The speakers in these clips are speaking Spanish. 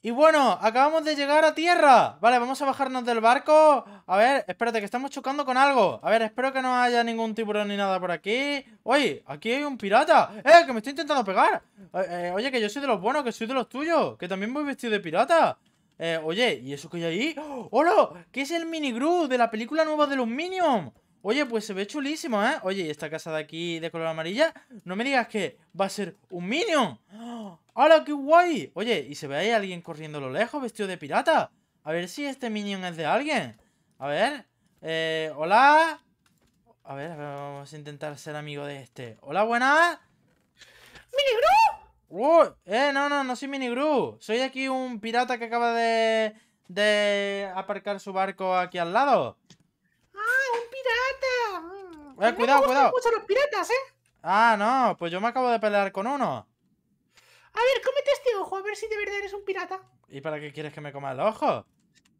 Y bueno, acabamos de llegar a tierra. Vale, vamos a bajarnos del barco. A ver, espérate, que estamos chocando con algo. A ver, espero que no haya ningún tiburón ni nada por aquí. Oye, aquí hay un pirata. ¡Eh, que me estoy intentando pegar! Eh, eh, oye, que yo soy de los buenos, que soy de los tuyos. Que también voy vestido de pirata. Eh, oye, ¿y eso que hay ahí? ¡Oh! ¡Hola! ¿Qué es el mini de la película nueva de los Minions? Oye, pues se ve chulísimo, ¿eh? Oye, ¿y esta casa de aquí de color amarilla? No me digas que va a ser un Minion. Hola qué guay! Oye, y se ve ahí alguien corriendo a lo lejos, vestido de pirata. A ver si este minion es de alguien. A ver. Eh, hola. A ver, vamos a intentar ser amigo de este. Hola, buena. ¡Minigru! Uy, oh, eh, no, no, no soy Minigru. Soy aquí un pirata que acaba de, de aparcar su barco aquí al lado. ¡Ah, un pirata! Mm. Eh, cuidado, cuidado. Mucho los piratas, ¿eh? Ah, no, pues yo me acabo de pelear con uno. A ver, cómete este ojo, a ver si de verdad eres un pirata. ¿Y para qué quieres que me coma el ojo?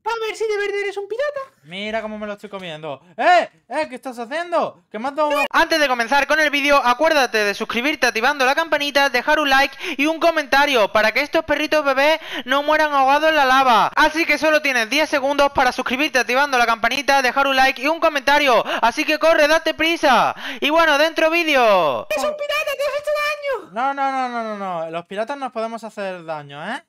A ver si de verdad eres un pirata. Mira cómo me lo estoy comiendo. ¡Eh! ¡Eh! ¿Qué estás haciendo? ¿Qué me has Antes de comenzar con el vídeo, acuérdate de suscribirte activando la campanita, dejar un like y un comentario para que estos perritos bebés no mueran ahogados en la lava. Así que solo tienes 10 segundos para suscribirte activando la campanita, dejar un like y un comentario. Así que corre, date prisa. Y bueno, dentro vídeo. ¡Es un pirata! ¡Te has hecho daño! No, no, no, no, no, no. Los piratas nos podemos hacer daño, ¿eh?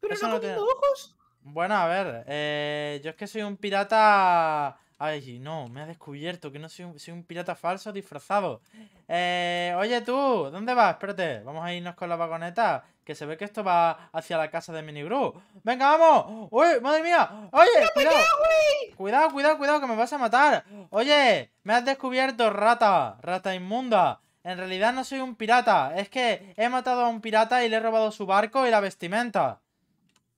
¿Pero no, no ojos? Bueno, a ver, eh, yo es que soy un pirata... Ay, no, me ha descubierto que no soy un, soy un pirata falso disfrazado. Eh, oye tú, ¿dónde vas? Espérate, vamos a irnos con la vagoneta, que se ve que esto va hacia la casa de Minigru. ¡Venga, vamos! ¡Uy, madre mía! ¡Oye, cuidado! Cuidado, cuidado, cuidado, que me vas a matar. Oye, me has descubierto, rata, rata inmunda. En realidad no soy un pirata, es que he matado a un pirata y le he robado su barco y la vestimenta.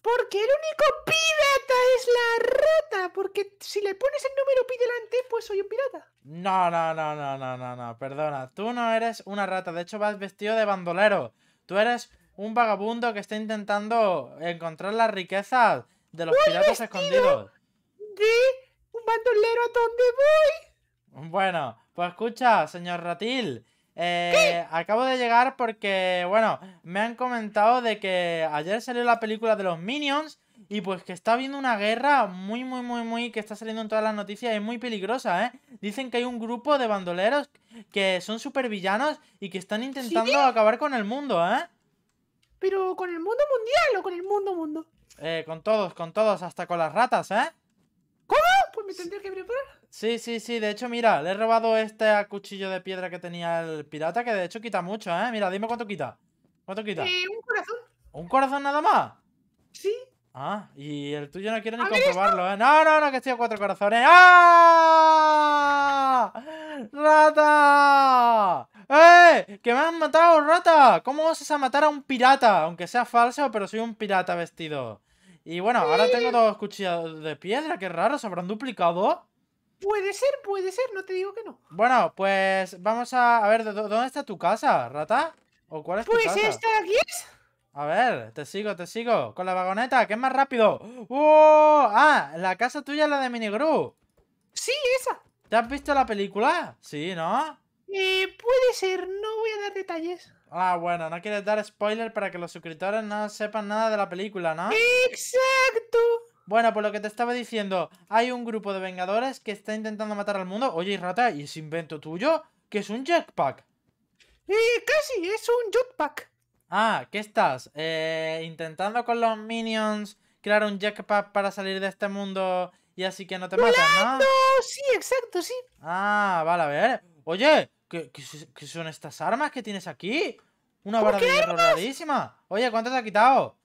Porque el único pirata es la rata. Porque si le pones el número pi delante, pues soy un pirata. No, no, no, no, no, no, no. Perdona. Tú no eres una rata. De hecho, vas vestido de bandolero. Tú eres un vagabundo que está intentando encontrar las riquezas de los piratas escondidos. De un bandolero a dónde voy. Bueno, pues escucha, señor Ratil. Eh, acabo de llegar porque, bueno, me han comentado de que ayer salió la película de los Minions y pues que está habiendo una guerra muy, muy, muy, muy que está saliendo en todas las noticias y es muy peligrosa, ¿eh? Dicen que hay un grupo de bandoleros que son villanos y que están intentando acabar con el mundo, ¿eh? Pero con el mundo mundial o con el mundo mundo. Eh, con todos, con todos, hasta con las ratas, ¿eh? ¿Cómo? Pues me tendría que preparar. Sí, sí, sí. De hecho, mira, le he robado este cuchillo de piedra que tenía el pirata, que de hecho quita mucho, ¿eh? Mira, dime cuánto quita. ¿Cuánto quita? Sí, eh, un corazón. ¿Un corazón nada más? Sí. Ah, y el tuyo no quiero ni comprobarlo, ¿eh? No, no, no, que estoy a cuatro corazones. ¡Ah! ¡Rata! ¡Eh! ¡Que me han matado, rata! ¿Cómo vas a matar a un pirata? Aunque sea falso, pero soy un pirata vestido. Y bueno, ahora tengo dos cuchillos de piedra, qué raro, ¿se habrán duplicado? Puede ser, puede ser, no te digo que no. Bueno, pues vamos a... A ver, ¿dónde está tu casa, rata? ¿O cuál es tu pues casa? Pues esta aquí A ver, te sigo, te sigo. Con la vagoneta, que es más rápido. ¡Oh! Ah, la casa tuya es la de Minigru. Sí, esa. ¿Te has visto la película? Sí, ¿no? Eh, puede ser, no voy a dar detalles. Ah, bueno, no quieres dar spoiler para que los suscriptores no sepan nada de la película, ¿no? ¡Exacto! Bueno, por lo que te estaba diciendo, hay un grupo de Vengadores que está intentando matar al mundo. Oye, rata, ¿y ese invento tuyo? que es un jetpack? Eh, casi, es un jetpack. Ah, ¿qué estás? Eh, intentando con los minions crear un jetpack para salir de este mundo y así que no te matas, matan, ¿no? Sí, exacto, sí. Ah, vale, a ver. Oye, ¿qué, son estas armas que tienes aquí? Una barra de hierro rarísima. Oye, ¿cuánto te ha quitado?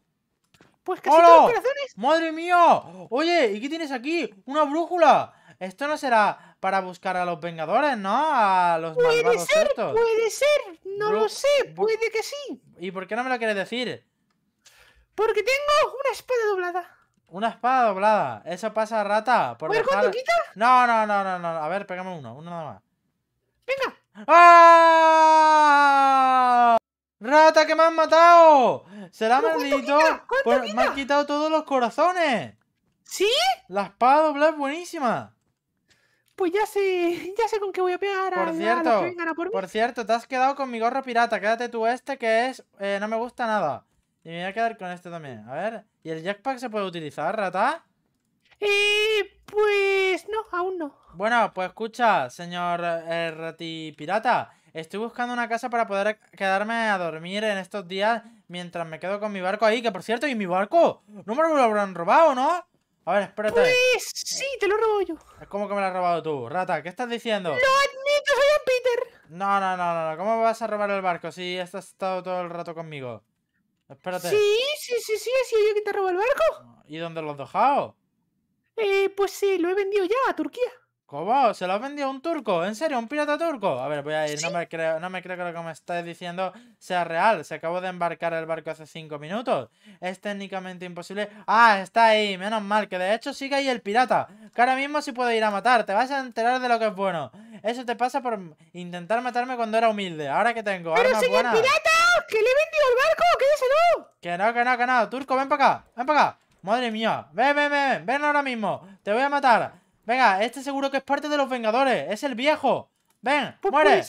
Pues casi ¡Hola! todos corazones. ¡Madre mía! Oye, ¿y qué tienes aquí? ¡Una brújula! Esto no será para buscar a los Vengadores, ¿no? A los Puede ser, puede ser. No lo sé, puede que sí. ¿Y por qué no me lo quieres decir? Porque tengo una espada doblada. Una espada doblada. Eso pasa, rata. Por ¿A No, no, no, no, A ver, pégame uno. Uno nada más. ¡Venga! ¡Ah! ¡Rata que me han matado! ¿Será maldito? me han quitado todos los corazones. ¿Sí? La espada doble es buenísima. Pues ya sé, ya sé con qué voy a pegar a, cierto, que a por mí. Por cierto, te has quedado con mi gorro pirata. Quédate tú este que es... Eh, no me gusta nada. Y me voy a quedar con este también. A ver, ¿y el jackpack se puede utilizar, rata? Y eh, pues no, aún no. Bueno, pues escucha, señor eh, Pirata. Estoy buscando una casa para poder quedarme a dormir en estos días Mientras me quedo con mi barco ahí, que por cierto, ¿y mi barco? No me lo habrán robado, ¿no? A ver, espérate. Pues sí, te lo robo yo. Es como que me lo has robado tú, rata. ¿Qué estás diciendo? ¡No admito, soy un Peter. No, no, no, no. ¿Cómo vas a robar el barco si has estado todo el rato conmigo? Espérate. Sí, sí, sí, sí, ha sido yo quien te robó el barco. ¿Y dónde lo has dejado? Eh, pues sí, lo he vendido ya a Turquía. ¿Cómo? ¿Se lo ha vendido un turco? ¿En serio? ¿Un pirata turco? A ver, voy a ir. No, me creo, no me creo que lo que me estáis diciendo sea real. Se acabó de embarcar el barco hace 5 minutos. Es técnicamente imposible. ¡Ah! Está ahí. Menos mal. Que de hecho sigue ahí el pirata. Que ahora mismo sí puedo ir a matar. Te vas a enterar de lo que es bueno. Eso te pasa por intentar matarme cuando era humilde. Ahora que tengo. ¡Pero señor pirata! ¡Que le he vendido el barco! ¡Quédeselo! Que no, que no, que no. Turco, ven para acá. Ven para acá. Madre mía. Ven, ven, ven. Ven ahora mismo. Te voy a matar. Venga, este seguro que es parte de los Vengadores. Es el viejo. Ven, pues muere.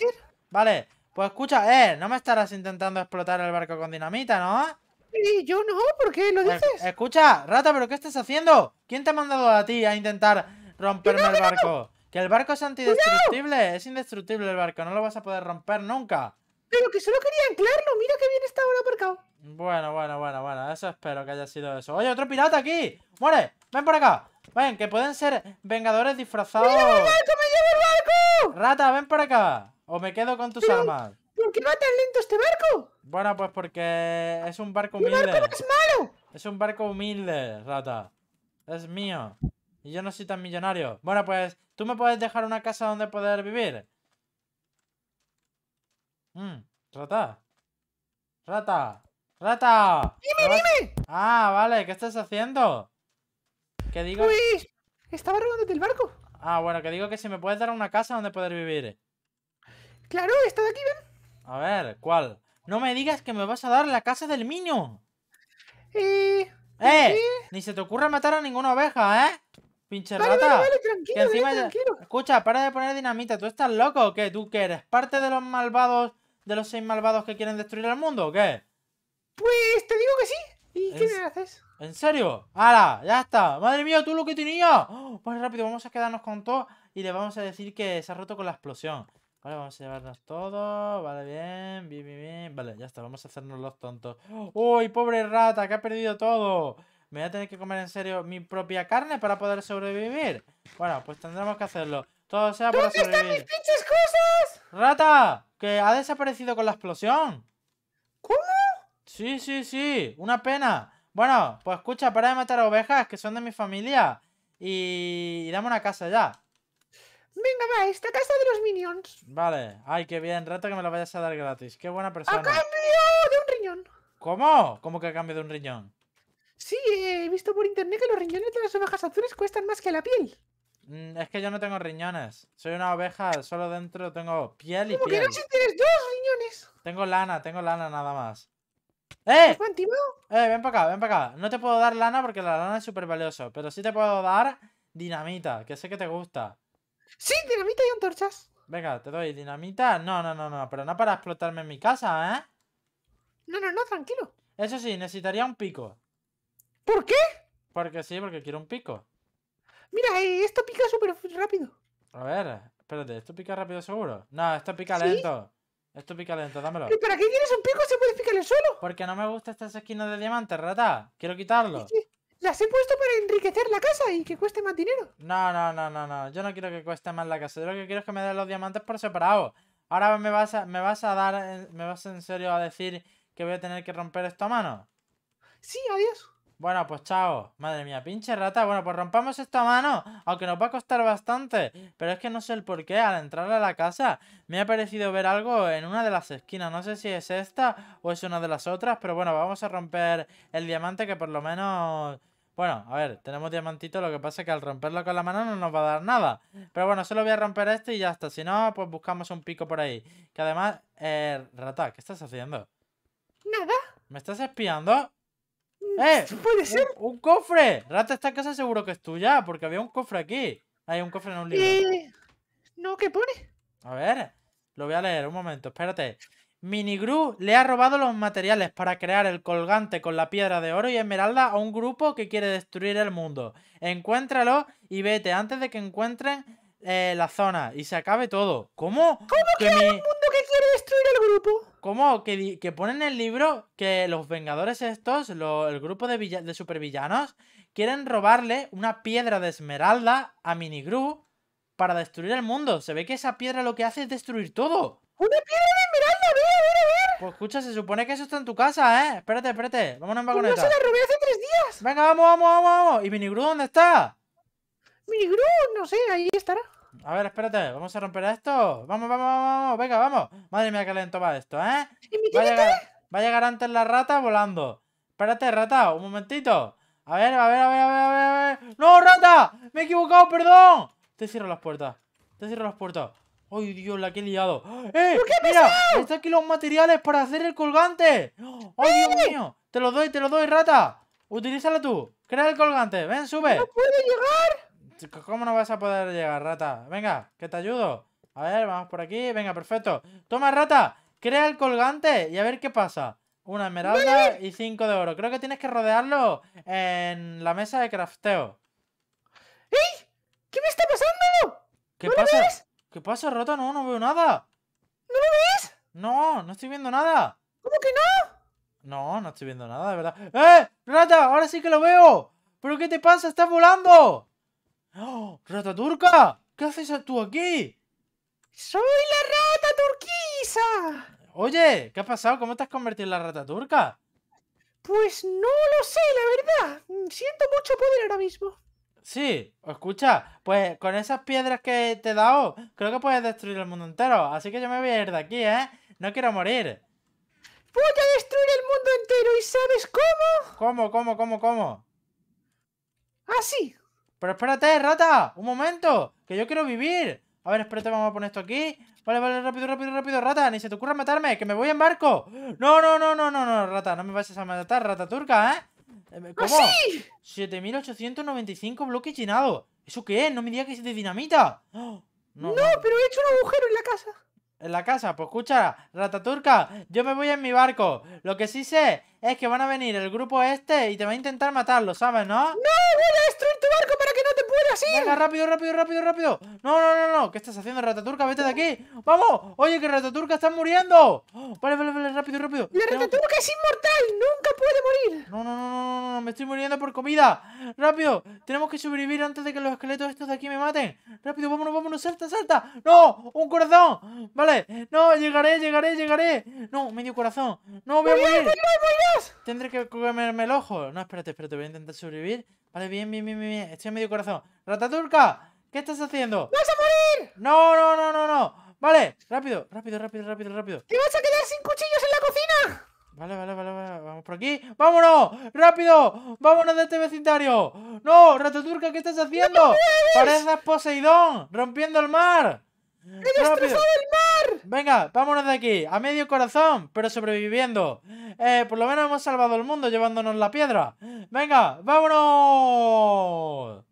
Vale, pues escucha, eh, no me estarás intentando explotar el barco con dinamita, ¿no? Sí, yo no, ¿por qué lo pues dices? escucha, rata, ¿pero qué estás haciendo? ¿Quién te ha mandado a ti a intentar romperme el barco? Que el barco es antidestructible, es indestructible el barco, no lo vas a poder romper nunca. Pero que solo quería anclarlo, mira qué bien está ahora aparcado. Bueno, bueno, bueno, bueno, eso espero que haya sido eso. Oye, otro pirata aquí. Muere, ven por acá. Ven, que pueden ser vengadores disfrazados. ¡Me llevo el barco! ¡Me llevo el barco! Rata, ven por acá. O me quedo con tus armas. ¿Por qué va tan lento este barco? Bueno, pues porque es un barco humilde. es malo! Es un barco humilde, rata. Es mío. Y yo no soy tan millonario. Bueno, pues, ¿tú me puedes dejar una casa donde poder vivir? Mm, rata. Rata. Rata. Dime, dime. Ah, vale, ¿qué estás haciendo? ¿Qué digo... ¡Uy! Estaba robando el barco. Ah, bueno, que digo que si me puedes dar una casa donde poder vivir. Claro, esta de aquí, ven. A ver, ¿cuál? No me digas que me vas a dar la casa del niño. Eh... ¡Eh! Ni se te ocurra matar a ninguna oveja, ¿eh? Pinche rata. encima... Eh, Escucha, para de poner dinamita. ¿Tú estás loco o qué? ¿Tú que eres parte de los malvados, de los seis malvados que quieren destruir el mundo o qué? Pues te digo que sí. ¿Y qué me haces? ¿En serio? ¡Hala! ¡Ya está! ¡Madre mía, tú lo que tenía? ¡Oh! ¡Vale, rápido, vamos a quedarnos con todo y le vamos a decir que se ha roto con la explosión. Vale, vamos a llevarnos todo. Vale, bien, bien, bien, bien. Vale, ya está, vamos a hacernos los tontos. ¡Oh! ¡Uy, pobre rata, que ha perdido todo! Me voy a tener que comer en serio mi propia carne para poder sobrevivir. Bueno, pues tendremos que hacerlo. Todo ¿Dónde están mis pinches cosas? ¡Rata! ¡Que ha desaparecido con la explosión! ¿Cómo? Sí, sí, sí. Una pena. Bueno, pues escucha, para de matar a ovejas que son de mi familia. Y, damos dame una casa ya. Venga, va, esta casa de los minions. Vale. Ay, qué bien, rato que me lo vayas a dar gratis. Qué buena persona. ¡A cambio de un riñón! ¿Cómo? ¿Cómo que a cambio de un riñón? Sí, he visto por internet que los riñones de las ovejas azules cuestan más que la piel. Mm, es que yo no tengo riñones. Soy una oveja, solo dentro tengo piel y piel. ¿Cómo que no si tienes dos riñones? Tengo lana, tengo lana nada más. ¡Eh! ¡Eh, ven para acá, ven para acá! No te puedo dar lana porque la lana es súper valiosa, pero sí te puedo dar dinamita, que sé que te gusta. ¡Sí, dinamita y antorchas! Venga, te doy dinamita. No, no, no, no, pero no para explotarme en mi casa, ¿eh? No, no, no, tranquilo. Eso sí, necesitaría un pico. ¿Por qué? Porque sí, porque quiero un pico. Mira, eh, esto pica súper rápido. A ver, espérate, ¿esto pica rápido seguro? No, esto pica lento. Esto pica dentro, dámelo. para qué quieres un pico si puedes picar el suelo? Porque no me gustan estas esquinas de diamantes, rata. Quiero quitarlo. las he puesto para enriquecer la casa y que cueste más dinero. No, no, no, no, no. Yo no quiero que cueste más la casa. Yo lo que quiero es que me den los diamantes por separado. Ahora me vas me vas a dar, eh, me vas en serio a decir que voy a tener que romper esto a mano. Sí, adiós. Bueno, pues chao. Madre mía, pinche rata. Bueno, pues rompamos esto a mano. Aunque nos va a costar bastante. Pero es que no sé el por qué. Al entrar a la casa me ha parecido ver algo en una de las esquinas. No sé si es esta o es una de las otras. Pero bueno, vamos a romper el diamante que por lo menos... Bueno, a ver, tenemos diamantito, lo que pasa es que al romperlo con la mano no nos va a dar nada. Pero bueno, solo voy a romper este y ya está. Si no, pues buscamos un pico por ahí. Que además, eh, rata, ¿qué estás haciendo? Nada. ¿Me estás espiando? ¡Eh! ¡Puede ser! Un, cofre! Rata, esta casa seguro que es tuya, porque había un cofre aquí. Hay un cofre en un libro. Eh, no, ¿qué pone? A ver, lo voy a leer, un momento, espérate. Minigru le ha robado los materiales para crear el colgante con la piedra de oro y esmeralda a un grupo que quiere destruir el mundo. Encuéntralo y vete antes de que encuentren eh, la zona y se acabe todo. ¿Cómo? ¿Cómo que, un mundo que quiere destruir el grupo? ¿Cómo? Que, que ponen en el libro que los Vengadores estos, el grupo de, supervillanos, quieren robarle una piedra de esmeralda a Minigru para destruir el mundo. Se ve que esa piedra lo que hace es destruir todo. ¡Una piedra de esmeralda! ¡A ver, a Pues escucha, se supone que eso está en tu casa, ¿eh? Espérate, espérate. Vámonos en pues ¡No se la robé hace tres días! Venga, vamos, vamos, vamos, vamos. ¿Y Minigru dónde está? Minigru, no sé, ahí estará. A ver, espérate, ¿vamos a romper esto? ¡Vamos, vamos, vamos! ¡Venga, vamos! Madre mía, qué lento va esto, ¿eh? Va a, llegar, va a llegar antes la rata volando. Espérate, rata, un momentito. A ver, a ver, a ver, a ver, a ver, ¡No, rata! ¡Me he equivocado, perdón! Te cierro las puertas. Te cierro las puertas. ¡Ay, Dios, la que he liado! ¡Eh! ¡Mira! Están aquí los materiales para hacer el colgante. ¡Ay, ¡Eh! Dios mío! ¡Te lo doy, te lo doy, rata! Utilízala tú. Crea el colgante. Ven, sube. ¡No puedo llegar! ¿Cómo no vas a poder llegar, rata? Venga, que te ayudo. A ver, vamos por aquí. Venga, perfecto. Toma, rata. Crea el colgante y a ver qué pasa. Una esmeralda y cinco de oro. Creo que tienes que rodearlo en la mesa de crafteo. ¡Ey! ¿Qué me está pasando? ¿Qué pasa? ¿Qué pasa, rata? No, no veo nada. ¿No lo ves? No, no estoy viendo nada. ¿Cómo que no? No, no estoy viendo nada, de verdad. ¡Eh! ¡Rata! ¡Ahora sí que lo veo! ¿Pero qué te pasa? ¡Estás volando! ¡Oh! ¡Rata turca! ¿Qué haces tú aquí? ¡Soy la rata turquisa! Oye, ¿qué ha pasado? ¿Cómo te has convertido en la rata turca? Pues no lo sé, la verdad. Mm, siento mucho poder ahora mismo. Sí, escucha, pues con esas piedras que te he dado, creo que puedes destruir el mundo entero. Así que yo me voy a ir de aquí, ¿eh? No quiero morir. Voy a destruir el mundo entero, ¿y sabes cómo? ¿Cómo, cómo, cómo, cómo? Así. Ah, pero espérate, rata, un momento, que yo quiero vivir. A ver, espérate, vamos a poner esto aquí. Vale, vale, rápido, rápido, rápido, rata. Ni se te ocurra matarme, que me voy en barco. No, no, no, no, no, no, rata. No me vayas a matar, rata turca, ¿eh? eh ¡Ah, ¿Cómo? sí! 7.895 bloques llenados. ¿Eso qué es? No me digas que es de dinamita. no, pero he hecho un agujero en la casa. ¿En la casa? Pues escucha, rata turca, yo me voy en mi barco. Lo que sí sé es que van a venir el grupo este y te va a intentar matarlo, ¿sabes, no? ¡No! ¡Voy a destruir tu barco para que no te puedas ir! ¡Venga, rápido, rápido, rápido, rápido! ¡No, no, no, no! ¿Qué estás haciendo, Rataturca? ¡Vete de aquí! ¡Vamos! ¡Oye, que Rataturca está muriendo! Oh, vale, vale, vale, rápido, rápido. ¡La Rataturca es inmortal! ¡Nunca puede morir! No, no, no, no, no, me estoy muriendo por comida. ¡Rápido! Tenemos que sobrevivir antes de que los esqueletos estos de aquí me maten. ¡Rápido, vámonos, vámonos! ¡Salta, salta! ¡No! ¡Un corazón! Vale, no, llegaré, llegaré, llegaré. No, medio corazón. No, voy a morir. ¡Murió, Tendré que comerme el ojo. No, espérate, espérate, voy a intentar sobrevivir. Vale, bien, bien, bien, bien. Estoy en medio corazón. ¡Rataturca! ¿Qué estás haciendo? ¡Vas a morir! No, no, no, no, no. Vale, rápido, rápido, rápido, rápido, rápido. ¡Te vas a quedar sin cuchillos en la cocina! Vale, vale, vale, vale, vamos por aquí. ¡Vámonos! ¡Rápido! ¡Vámonos de este vecindario! ¡No! ¡Rataturca, ¿qué estás haciendo? ¡Pareces Poseidón! ¡Rompiendo el mar! ¡He destrozado el mar! Venga, vámonos de aquí, a medio corazón, pero sobreviviendo. Eh, por lo menos hemos salvado el mundo llevándonos la piedra. Venga, vámonos.